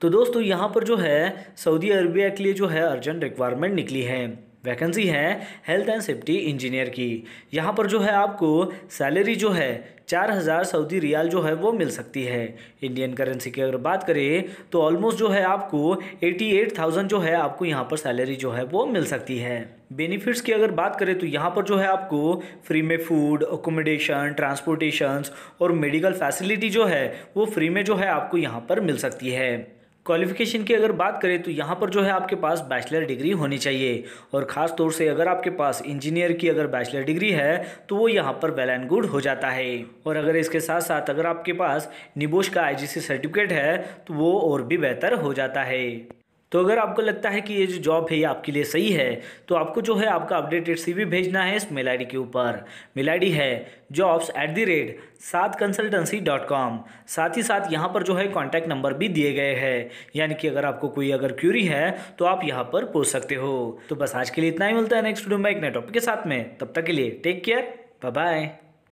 तो दोस्तों यहाँ पर जो है सऊदी अरबिया के लिए जो है अर्जेंट रिक्वायरमेंट निकली है वैकेंसी है हेल्थ एंड सेफ्टी इंजीनियर की यहाँ पर जो है आपको सैलरी जो है चार हज़ार सऊदी रियाल जो है वो मिल सकती है इंडियन करेंसी की अगर बात करें तो ऑलमोस्ट जो है आपको एटी एट थाउजेंड जो है आपको यहाँ पर सैलरी जो है वो मिल सकती है बेनिफिट्स की अगर बात करें तो यहाँ पर जो है आपको फ्री में फूड अकोमोडेशन ट्रांसपोर्टेशन और मेडिकल फैसिलिटी जो है वो फ्री में जो है आपको यहाँ पर मिल सकती है क्वालिफिकेशन की अगर बात करें तो यहाँ पर जो है आपके पास बैचलर डिग्री होनी चाहिए और ख़ास तौर से अगर आपके पास इंजीनियर की अगर बैचलर डिग्री है तो वो यहाँ पर वेल एंड गुड हो जाता है और अगर इसके साथ साथ अगर आपके पास निबोश का आईजीसी सर्टिफिकेट है तो वो और भी बेहतर हो जाता है तो अगर आपको लगता है कि ये जो जॉब है ये आपके लिए सही है तो आपको जो है आपका अपडेटेड सीवी भेजना है इस मेल आई के ऊपर मेल आई है जॉब्स एट दी रेट सात कंसल्टेंसी डॉट कॉम साथ ही साथ यहाँ पर जो है कॉन्टैक्ट नंबर भी दिए गए हैं यानी कि अगर आपको कोई अगर क्यूरी है तो आप यहाँ पर पूछ सकते हो तो बस आज के लिए इतना ही मिलता है नेक्स्ट वीडियो में एक नए टॉपिक के साथ में तब तक के लिए टेक केयर बाय बाय